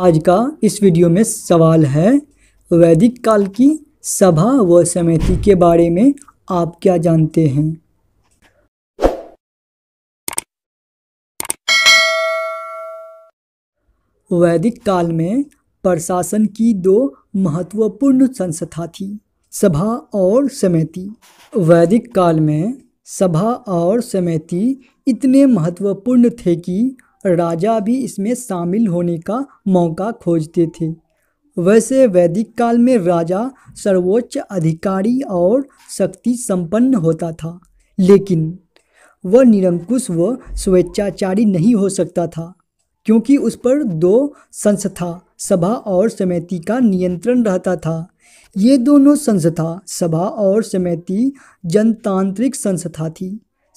आज का इस वीडियो में सवाल है वैदिक काल की सभा व समिति के बारे में आप क्या जानते हैं वैदिक काल में प्रशासन की दो महत्वपूर्ण संस्था थी सभा और समिति वैदिक काल में सभा और समिति इतने महत्वपूर्ण थे कि राजा भी इसमें शामिल होने का मौका खोजते थे वैसे वैदिक काल में राजा सर्वोच्च अधिकारी और शक्ति संपन्न होता था लेकिन वह निरंकुश व स्वेच्छाचारी नहीं हो सकता था क्योंकि उस पर दो संस्था सभा और समिति का नियंत्रण रहता था ये दोनों संस्था सभा और समिति जनतांत्रिक संस्था थी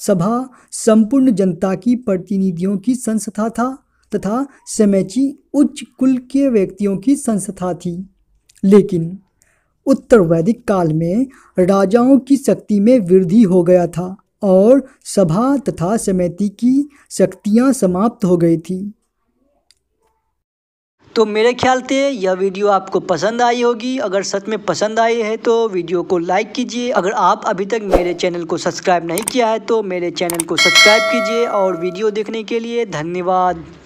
सभा संपूर्ण जनता की प्रतिनिधियों की संस्था था तथा समेची उच्च कुल के व्यक्तियों की संस्था थी लेकिन उत्तर वैदिक काल में राजाओं की शक्ति में वृद्धि हो गया था और सभा तथा समिति की शक्तियाँ समाप्त हो गई थी तो मेरे ख्याल से यह वीडियो आपको पसंद आई होगी अगर सच में पसंद आई है तो वीडियो को लाइक कीजिए अगर आप अभी तक मेरे चैनल को सब्सक्राइब नहीं किया है तो मेरे चैनल को सब्सक्राइब कीजिए और वीडियो देखने के लिए धन्यवाद